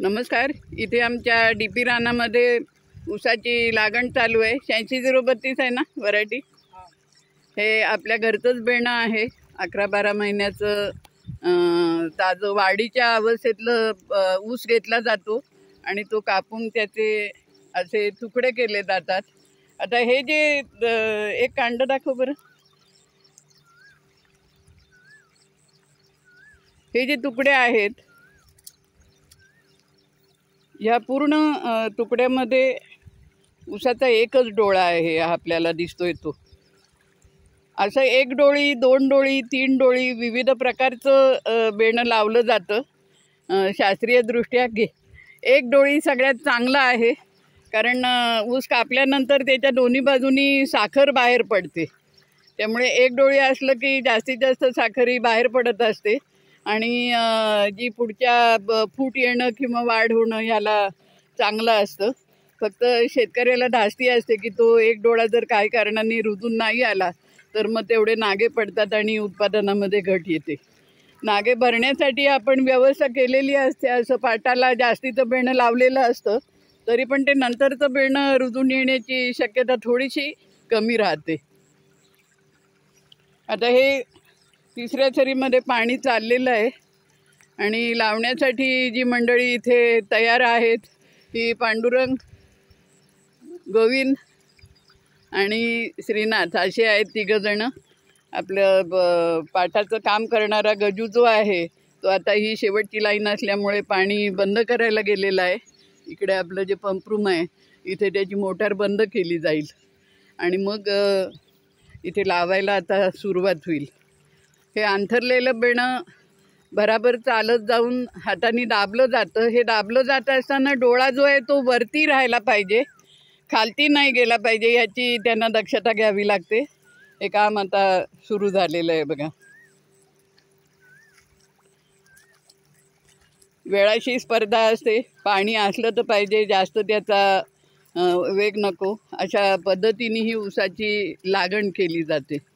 नमस्कार इथे आमच्या डी पी रानामध्ये ऊसाची लागण चालू आहे शहाऐंशी झिरो बत्तीस आहे ना व्हरायटी हे आपल्या घरचंच बेणं आहे अकरा बारा महिन्याचं ताजं वाढीच्या अवस्थेतलं ऊस घेतला जातो आणि तो कापून त्याचे असे तुकडे केले जातात आता हे जे एक कांड दाखव बरं हे जे तुकडे आहेत या पूर्ण तुकड्यामध्ये उसाचा एकच डोळा आहे आपल्याला दिसतोय तो असं एक डोळी दोन डोळी तीन डोळी विविध प्रकारचं बेणं लावलं जातं शास्त्रीयदृष्ट्या घे एक डोळी सगळ्यात चांगला आहे कारण ऊस कापल्यानंतर त्याच्या दोन्ही बाजूनी साखर बाहेर पडते त्यामुळे एक डोळी असलं की जास्तीत जास्त साखर ही बाहेर पडत असते आणि जी पुढच्या फूट येणं किंवा वाढ होणं ह्याला चांगलं असतं फक्त शेतकऱ्याला धास्ती असते की तो एक डोळा जर काही कारणाने रुजून नाही आला तर मग तेवढे नागे पडतात आणि उत्पादनामध्ये घट येते नागे भरण्यासाठी आपण व्यवस्था केलेली असते असं पाटाला जास्तीचं बेणं लावलेलं असतं तरी पण ते नंतरचं बेणं रुजून येण्याची शक्यता थोडीशी कमी राहते आता हे तिसऱ्या थरीमध्ये पाणी चाललेलं आहे आणि लावण्यासाठी जी मंडळी इथे तयार आहेत ती पांडुरंग गोविंद आणि श्रीनाथ असे आहेत तिघंजणं आपलं ब पाठाचं काम करणारा गजू जो आहे तो आता ही शेवटची लाईन असल्यामुळे पाणी बंद करायला गेलेलं आहे इकडे आपलं जे पंपरूम आहे इथे त्याची मोटार बंद केली जाईल आणि मग इथे लावायला आता सुरुवात होईल हे अंथरलेलं बेणं बराबर चालत जाऊन हाताने दाबलं जातं हे दाबलं जात असताना डोळा जो आहे तो वरती राहायला पाहिजे खालती नाही गेला पाहिजे याची त्यांना दक्षता घ्यावी लागते हे काम आता सुरू झालेलं आहे बघा वेळाशी स्पर्धा असते पाणी असलं तर पाहिजे जास्त त्याचा वेग नको अशा पद्धतीने ही ऊसाची लागण केली जाते